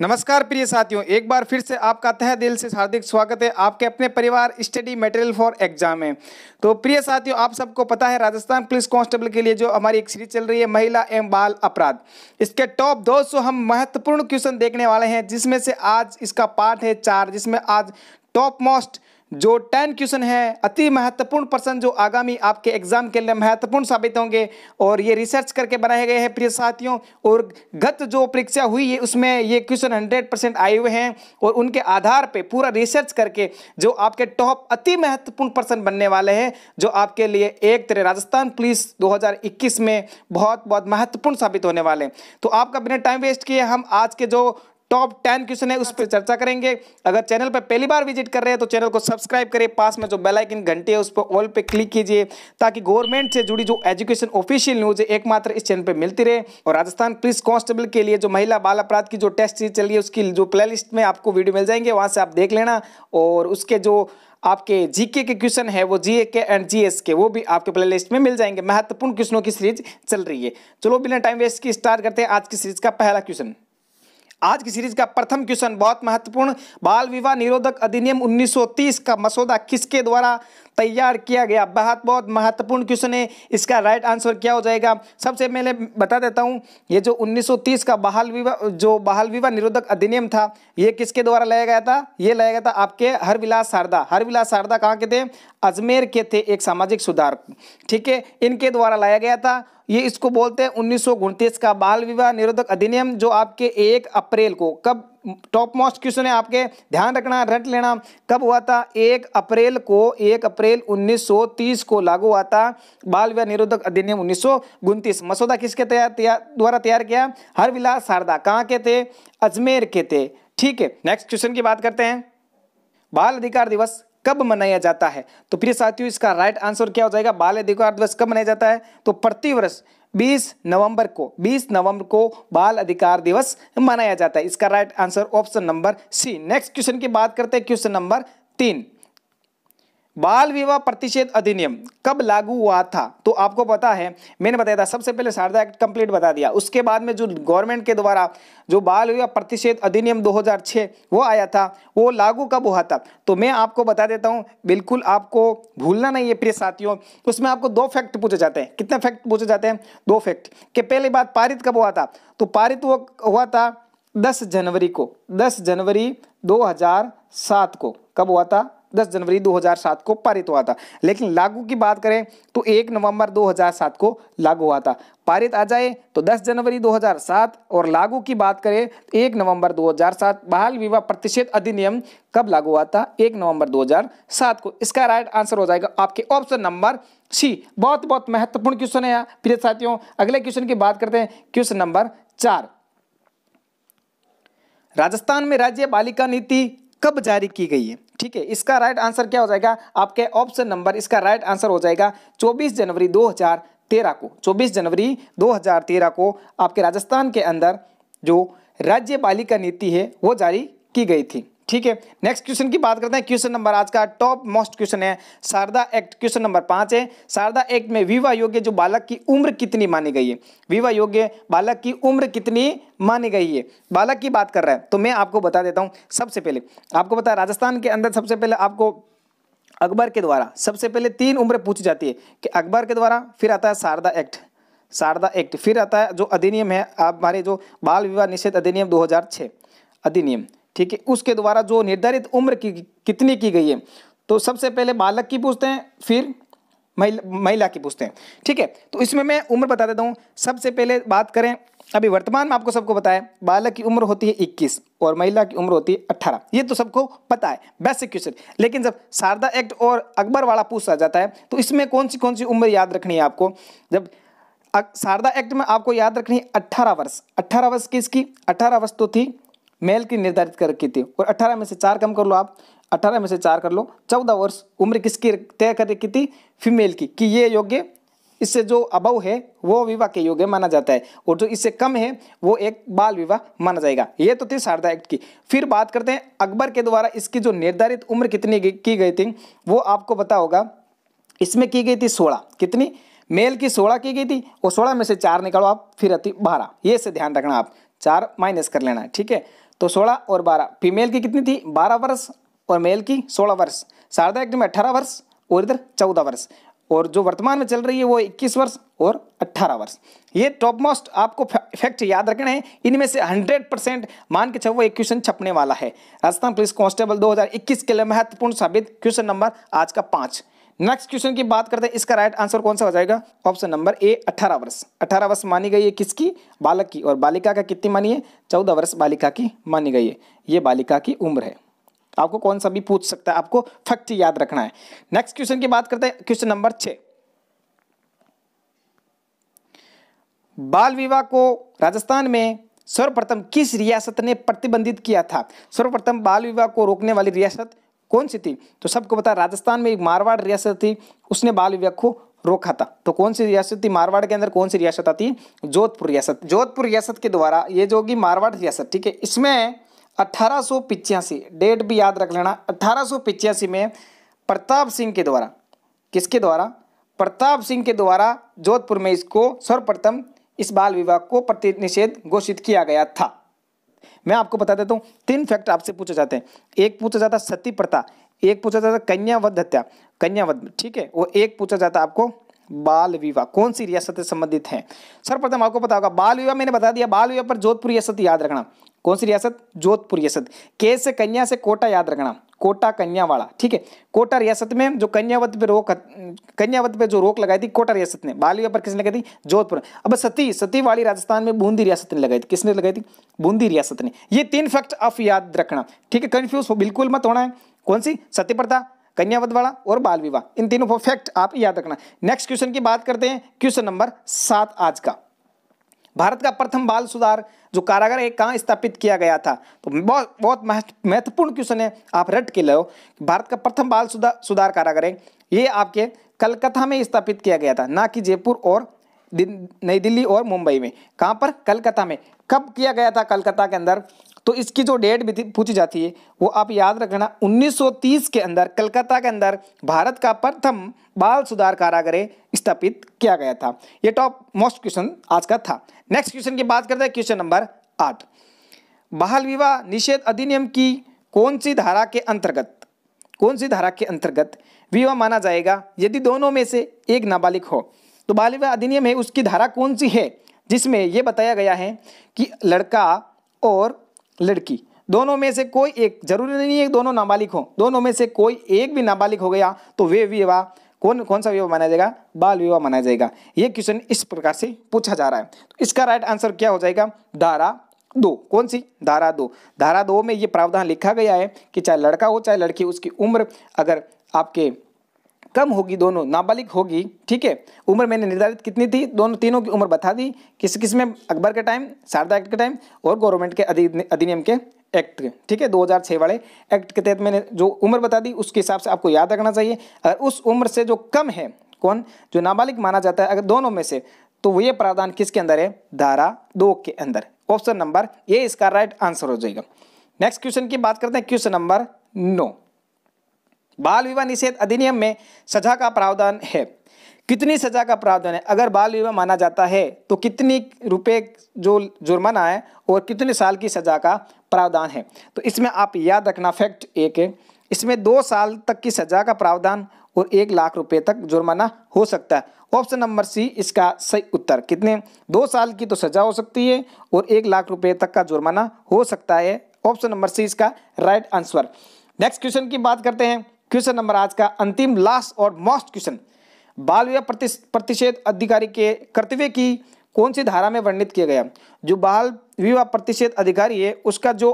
नमस्कार प्रिय साथियों एक बार फिर से आपका तह दिल से हार्दिक स्वागत है आपके अपने परिवार स्टडी मटेरियल फॉर एग्जाम में तो प्रिय साथियों आप सबको पता है राजस्थान पुलिस कांस्टेबल के लिए जो हमारी एक सीरीज चल रही है महिला एवं बाल अपराध इसके टॉप 200 हम महत्वपूर्ण क्वेश्चन देखने वाले हैं जिसमें से आज इसका पार्ट है चार जिसमें आज टॉप मोस्ट जो टेन क्वेश्चन है अति महत्वपूर्ण प्रश्न जो आगामी आपके एग्जाम के लिए महत्वपूर्ण साबित होंगे और ये रिसर्च करके बनाए गए हैं प्रिय साथियों और गत जो परीक्षा हुई है उसमें ये क्वेश्चन हंड्रेड परसेंट आए हुए हैं और उनके आधार पर पूरा रिसर्च करके जो आपके टॉप अति महत्वपूर्ण प्रश्न बनने वाले हैं जो आपके लिए एक तरह राजस्थान पुलिस दो में बहुत बहुत महत्वपूर्ण साबित होने वाले हैं तो आपका बिना टाइम वेस्ट किए हम आज के जो टॉप टेन क्वेश्चन है उस पर चर्चा करेंगे अगर चैनल पर पहली बार विजिट कर रहे हैं तो चैनल को सब्सक्राइब करें पास में जो बेल आइकन घंटे है उस पर ऑल पे क्लिक कीजिए ताकि गवर्नमेंट से जुड़ी जो एजुकेशन ऑफिशियल न्यूज है एकमात्र इस चैनल पर मिलती रहे और राजस्थान पुलिस कांस्टेबल के लिए जो महिला बाल अपराध की जो टेस्ट सीरीज चल रही है उसकी जो प्ले में आपको वीडियो मिल जाएंगे वहाँ से आप देख लेना और उसके जो आपके जीके के क्वेश्चन है वो जीए के एंड जीएस के वो भी आपके लिस्ट में मिल जाएंगे महत्वपूर्ण क्वेश्चनों की सीरीज चल रही है चलो बिना टाइम वेस्ट की स्टार्ट करते हैं आज की सीरीज का पहला क्वेश्चन आज की सीरीज का प्रथम क्वेश्चन बहुत महत्वपूर्ण बाल विवाह निरोधक अधिनियम 1930 का मसौदा किसके द्वारा तैयार किया गया बहुत बहुत महत्वपूर्ण क्वेश्चन है इसका राइट आंसर क्या हो जाएगा सबसे पहले बता देता हूँ ये जो 1930 का बाल विवाह जो बाल विवाह निरोधक अधिनियम था ये किसके द्वारा लाया गया था ये लाया गया था आपके हरविलास शारदा हरविलास शारदा कहाँ के थे अजमेर के थे एक सामाजिक सुधार ठीक है इनके द्वारा लाया गया था ये इसको बोलते हैं उन्नीस का बाल विवाह निरोधक अधिनियम जो आपके एक अप्रैल को कब टॉप मोस्ट क्वेश्चन है आपके ध्यान रखना रट लेना कब हुआ था एक अप्रैल को एक अप्रैल 1930 को लागू हुआ था बाल विवाह निरोधक अधिनियम उन्नीस मसौदा किसके तैयार द्वारा तैयार किया हरविलास शारदा कहाँ के थे अजमेर के थे ठीक है नेक्स्ट क्वेश्चन की बात करते हैं बाल अधिकार दिवस कब मनाया जाता है तो प्रिय साथियों इसका राइट आंसर क्या हो जाएगा बाल अधिकार दिवस कब मनाया जाता है तो प्रतिवर्ष 20 नवंबर को 20 नवंबर को बाल अधिकार दिवस मनाया जाता है इसका right answer option number C next question की बात करते हैं क्वेश्चन नंबर तीन बाल विवाह प्रतिषेध अधिनियम कब लागू हुआ था तो आपको पता है मैंने बताया था सबसे पहले शारदा एक्ट कंप्लीट बता दिया उसके बाद में जो गवर्नमेंट के द्वारा जो बाल विवाह प्रतिषेध अधिनियम 2006 वो आया था वो लागू कब हुआ था तो मैं आपको बता देता हूँ बिल्कुल आपको भूलना नहीं है प्रिय साथियों उसमें आपको दो फैक्ट पूछे जाते हैं कितने फैक्ट पूछे जाते हैं दो फैक्ट कि पहली बात पारित कब हुआ था तो पारित वो हुआ था दस जनवरी को दस जनवरी दो को कब हुआ था 10 जनवरी 2007 को पारित हुआ था लेकिन लागू की बात करें तो 1 नवंबर 2007 को लागू हुआ था पारित आ जाए तो 10 जनवरी 2007 और लागू की बात करें तो 1 नवंबर 2007 बाल विवाह प्रतिषेध अधिनियम कब लागू हुआ था 1 नवंबर 2007 को इसका राइट आंसर हो जाएगा आपके ऑप्शन नंबर सी बहुत बहुत महत्वपूर्ण क्वेश्चन है प्रिय साथियों अगले क्वेश्चन की बात करते हैं क्वेश्चन नंबर चार राजस्थान में राज्य बालिका नीति कब जारी की गई है ठीक है इसका राइट आंसर क्या हो जाएगा आपके ऑप्शन नंबर इसका राइट आंसर हो जाएगा चौबीस जनवरी दो तेरह को 24 जनवरी 2013 को आपके राजस्थान के अंदर जो राज्यपालिका नीति है वो जारी की गई थी ठीक है नेक्स्ट क्वेश्चन की बात करते हैं क्वेश्चन नंबर आज का टॉप मोस्ट क्वेश्चन है शारदा एक्ट क्वेश्चन नंबर पांच है शारदा एक्ट में विवाह योग्य जो बालक की उम्र कितनी मानी गई है विवाह योग्य बालक की उम्र कितनी मानी गई है बालक की बात कर रहा है तो मैं आपको बता देता हूँ सबसे पहले आपको बता राजस्थान के अंदर सबसे पहले आपको अकबर के द्वारा सबसे पहले तीन उम्र पूछी जाती है कि अकबर के द्वारा फिर आता है शारदा एक्ट शारदा एक्ट फिर आता है जो अधिनियम है हमारे जो बाल विवाह निषेध अधिनियम दो अधिनियम ठीक है उसके द्वारा जो निर्धारित उम्र की कितनी की गई है तो सबसे पहले बालक की पूछते हैं फिर महिला की पूछते हैं ठीक है तो इसमें मैं उम्र बता देता हूँ सबसे पहले बात करें अभी वर्तमान में आपको सबको पता है बालक की उम्र होती है 21 और महिला की उम्र होती है 18 ये तो सबको पता है बेसिक क्वेश्चन लेकिन जब शारदा एक्ट और अकबर वाला पूछा जाता है तो इसमें कौन सी कौन सी उम्र याद रखनी है आपको जब शारदा एक्ट में आपको याद रखनी है अट्ठारह वर्ष अट्ठारह वर्ष किसकी अट्ठारह वर्ष तो थी मेल की निर्धारित कर रखी थी और अठारह में से चार कम कर लो आप अठारह में से चार कर लो चौदह वर्ष उम्र किसकी तय कर रखी थी फीमेल की कि ये योग्य इससे जो अबव है वो विवाह के योग्य माना जाता है और जो इससे कम है वो एक बाल विवाह माना जाएगा ये तो थी शारदा एक्ट की फिर बात करते हैं अकबर के द्वारा इसकी जो निर्धारित उम्र कितनी की गई थी वो आपको पता होगा इसमें की गई थी सोलह कितनी मेल की सोलह की गई थी और सोलह में से चार निकालो आप फिर अति बारह ये से ध्यान रखना आप चार माइनस कर लेना ठीक है तो सोलह और बारह फीमेल की कितनी थी बारह वर्ष और मेल की सोलह वर्ष शारदा एक्ट में अठारह वर्ष और इधर चौदह वर्ष और जो वर्तमान में चल रही है वो 21 वर्ष और 18 वर्ष ये टॉप मोस्ट आपको फैक्ट याद रखना है इनमें से 100 परसेंट मान के छो एक क्वेश्चन छपने वाला है राजस्थान पुलिस कांस्टेबल 2021 के लिए महत्वपूर्ण साबित क्वेश्चन नंबर आज का पाँच नेक्स्ट क्वेश्चन की बात करते हैं इसका राइट आंसर कौन सा हो जाएगा ऑप्शन नंबर ए अठारह वर्ष अठारह वर्ष मानी गई है किसकी बालक की और बालिका का कितनी मानी है चौदह वर्ष बालिका की मानी गई है ये बालिका की उम्र है आपको कौन सा भी पूछ सकता है आपको फैक्ट याद रखना है नेक्स्ट क्वेश्चन की बात करते हैं क्वेश्चन नंबर छ बाल विवाह को राजस्थान में सर्वप्रथम किस रियासत ने प्रतिबंधित किया था सर्वप्रथम बाल विवाह को रोकने वाली रियासत कौन सी थी तो सबको पता राजस्थान में एक मारवाड़ रियासत थी उसने बाल विवाह को रोका था तो कौन सी रियासत थी मारवाड़ के अंदर कौन सी रियासत आती है जोधपुर रियासत जोधपुर रियासत के द्वारा ये जो होगी मारवाड़ रियासत ठीक है इसमें अट्ठारह डेट भी याद रख लेना अट्ठारह में प्रताप सिंह के द्वारा किसके द्वारा प्रताप सिंह के द्वारा जोधपुर में इसको सर्वप्रथम इस बाल विवाह को प्रति निषेध घोषित किया गया था मैं आपको बता देता हूँ तीन फैक्ट आपसे पूछे जाते हैं एक पूछा जाता सती प्रथा एक पूछा जाता कन्यावध हत्या कन्यावध ठीक है और एक पूछा जाता आपको बाल विवाह कौन सी रियासत से संबंधित है सर्वप्रथम आपको पता होगा बाल विवाह मैंने बता दिया बाल विवाह पर जोधपुर रियासत याद रखना कौन सी रियासत जोधपुर रियासत के से कन्या से कोटा याद रखना कोटा कन्यावाड़ा ठीक है कोटा रियासत में जो कन्यावत पे रोक कन्यावत पे जो रोक लगाई थी कोटा रियासत ने बालविया पर किसने लगाई थी जोधपुर अब सती सती वाली राजस्थान में बूंदी रियासत ने लगाई थी किसने लगाई थी बूंदी रियासत ने ये तीन फैक्ट आप याद रखना ठीक है कन्फ्यूज बिल्कुल मत होना है कौन सी सती प्रथा कन्यावत वाला और बाल विवाह इन तीनों फैक्ट आप याद रखना नेक्स्ट क्वेश्चन की बात करते हैं क्वेश्चन नंबर सात आज का भारत का प्रथम बाल सुधार जो कारागार है कहाँ स्थापित किया गया था तो बहुत बहुत महत्वपूर्ण क्वेश्चन है आप रट के लो भारत का प्रथम बाल सुधार सुधार कारागार है ये आपके कलकत्ता में स्थापित किया गया था ना कि जयपुर और नई दिल्ली और मुंबई में कहाँ पर कलकत्ता में कब किया गया था कलकत्ता के अंदर तो इसकी जो डेट भी पूछी जाती है वो आप याद रखना 1930 के अंदर कलकत्ता के अंदर भारत का प्रथम बाल सुधार कारागृह स्थापित किया गया था ये टॉप मोस्ट क्वेश्चन आज का था नेक्स्ट क्वेश्चन की बात करते हैं क्वेश्चन नंबर आठ बाल विवाह निषेध अधिनियम की कौन सी धारा के अंतर्गत कौन सी धारा के अंतर्गत विवाह माना जाएगा यदि दोनों में से एक नाबालिग हो तो बाल विवाह अधिनियम है उसकी धारा कौन सी है जिसमें यह बताया गया है कि लड़का और लड़की दोनों में से कोई एक जरूरी नहीं है दोनों नाबालिग हों दोनों में से कोई एक भी नाबालिग हो गया तो वे विवाह कौन कौन सा विवाह माना जाएगा बाल विवाह माना जाएगा ये क्वेश्चन इस प्रकार से पूछा जा रहा है तो इसका राइट आंसर क्या हो जाएगा धारा दो कौन सी धारा दो धारा दो में ये प्रावधान लिखा गया है कि चाहे लड़का हो चाहे लड़की उसकी उम्र अगर आपके कम होगी दोनों नाबालिग होगी ठीक है उम्र मैंने निर्धारित कितनी थी दोनों तीनों की उम्र बता दी किस किस में अकबर के टाइम शारदा एक्ट के टाइम और गवर्नमेंट के अधिनियम के एक्ट के ठीक है 2006 वाले एक्ट के तहत मैंने जो उम्र बता दी उसके हिसाब से आपको याद रखना चाहिए अगर उस उम्र से जो कम है कौन जो नाबालिग माना जाता है अगर दोनों में से तो ये प्रावधान किसके अंदर है धारा दो के अंदर ऑप्शन नंबर ये इसका राइट आंसर हो जाएगा नेक्स्ट क्वेश्चन की बात करते हैं क्वेश्चन नंबर नौ बाल विवाह निषेध अधिनियम में सजा का प्रावधान है कितनी सजा का प्रावधान है अगर बाल विवाह माना जाता है तो कितनी रुपए जो जुर्माना है और कितने साल की सजा का प्रावधान है तो इसमें आप याद रखना फैक्ट एक है इसमें दो साल तक की सजा का प्रावधान और एक लाख रुपए तक जुर्माना हो सकता है ऑप्शन नंबर सी इसका सही उत्तर कितने दो साल की तो सजा हो सकती है और एक लाख रुपये तक का जुर्माना हो सकता है ऑप्शन नंबर सी इसका राइट आंसर नेक्स्ट क्वेश्चन की बात करते हैं क्वेश्चन नंबर आज का अंतिम लास्ट और मोस्ट क्वेश्चन बाल विवाह प्रतिषेध अधिकारी के कर्तव्य की कौन सी धारा में वर्णित किया गया जो बाल विवाह प्रतिषेध अधिकारी है उसका जो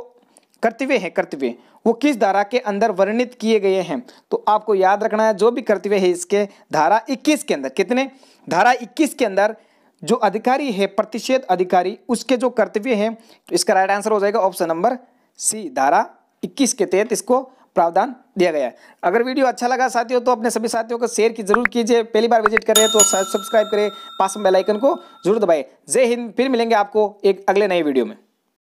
कर्तव्य है कर्तव्य वो किस धारा के अंदर वर्णित किए गए हैं तो आपको याद रखना है जो भी कर्तव्य है इसके धारा 21 के अंदर कितने धारा 21 के अंदर जो अधिकारी है प्रतिषेध अधिकारी उसके जो कर्तव्य हैं तो इसका राइट आंसर हो जाएगा ऑप्शन नंबर सी धारा 21 के तहत इसको प्रावधान दिया गया है अगर वीडियो अच्छा लगा साथियों तो अपने सभी साथियों को शेयर की जरूर कीजिए पहली बार विजिट कर रहे हैं तो सब्सक्राइब करें पास में बेलाइकन को जरूर दबाएं जय हिंद फिर मिलेंगे आपको एक अगले नए वीडियो में